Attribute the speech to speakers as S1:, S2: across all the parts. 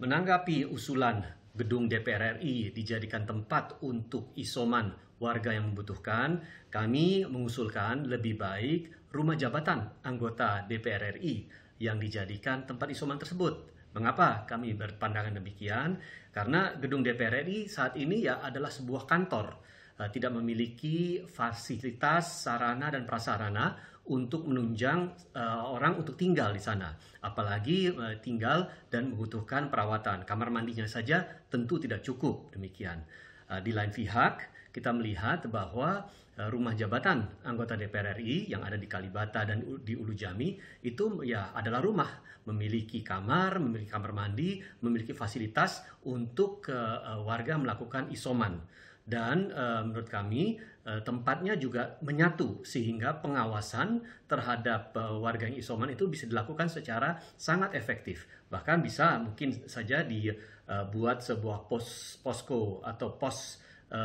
S1: Menanggapi usulan gedung DPR RI dijadikan tempat untuk isoman warga yang membutuhkan, kami mengusulkan lebih baik rumah jabatan anggota DPR RI yang dijadikan tempat isoman tersebut. Mengapa kami berpandangan demikian? Karena gedung DPR RI saat ini ya adalah sebuah kantor, eh, tidak memiliki fasilitas sarana dan prasarana untuk menunjang uh, orang untuk tinggal di sana, apalagi uh, tinggal dan membutuhkan perawatan. Kamar mandinya saja tentu tidak cukup demikian. Uh, di lain pihak, kita melihat bahwa rumah jabatan anggota DPR RI yang ada di Kalibata dan di Ulu Jami itu ya adalah rumah memiliki kamar, memiliki kamar mandi, memiliki fasilitas untuk warga melakukan isoman dan uh, menurut kami uh, tempatnya juga menyatu sehingga pengawasan terhadap uh, warga yang isoman itu bisa dilakukan secara sangat efektif bahkan bisa mungkin saja dibuat sebuah pos posko atau pos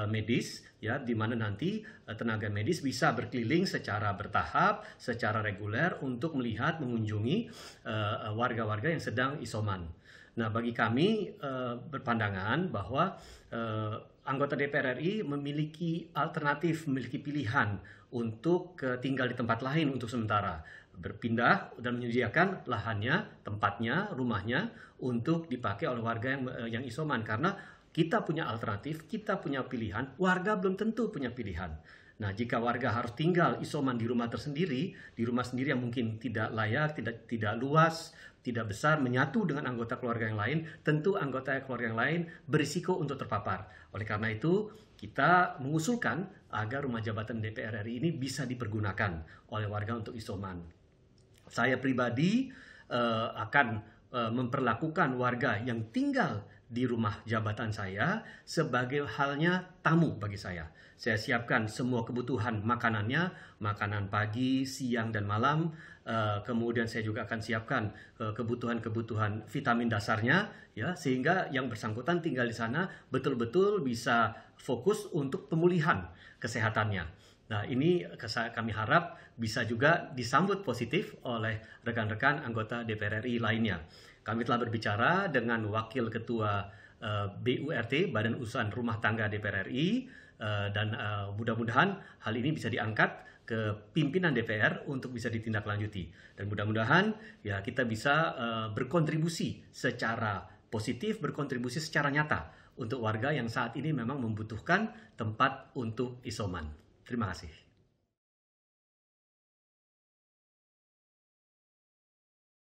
S1: medis ya di mana nanti tenaga medis bisa berkeliling secara bertahap secara reguler untuk melihat mengunjungi warga-warga yang sedang isoman Nah, bagi kami uh, berpandangan bahwa uh, anggota DPR RI memiliki alternatif, memiliki pilihan untuk uh, tinggal di tempat lain untuk sementara, berpindah dan menyediakan lahannya, tempatnya, rumahnya untuk dipakai oleh warga yang uh, yang isoman karena kita punya alternatif, kita punya pilihan, warga belum tentu punya pilihan. Nah, jika warga harus tinggal isoman di rumah tersendiri, di rumah sendiri yang mungkin tidak layak, tidak tidak luas, tidak besar, menyatu dengan anggota keluarga yang lain, tentu anggota keluarga yang lain berisiko untuk terpapar. Oleh karena itu, kita mengusulkan agar rumah jabatan DPR RI ini bisa dipergunakan oleh warga untuk isoman. Saya pribadi uh, akan uh, memperlakukan warga yang tinggal di rumah jabatan saya sebagai halnya tamu bagi saya. Saya siapkan semua kebutuhan makanannya, makanan pagi, siang, dan malam. Eh, kemudian saya juga akan siapkan eh, kebutuhan-kebutuhan vitamin dasarnya, ya sehingga yang bersangkutan tinggal di sana betul-betul bisa fokus untuk pemulihan kesehatannya. Nah, ini kami harap bisa juga disambut positif oleh rekan-rekan anggota DPR RI lainnya. Kami telah berbicara dengan Wakil Ketua eh, BURT, Badan Usaha Rumah Tangga DPR RI, eh, dan eh, mudah-mudahan hal ini bisa diangkat ke pimpinan DPR untuk bisa ditindaklanjuti. Dan mudah-mudahan ya kita bisa berkontribusi secara positif, berkontribusi secara nyata untuk warga yang saat ini memang membutuhkan tempat untuk isoman. Terima kasih.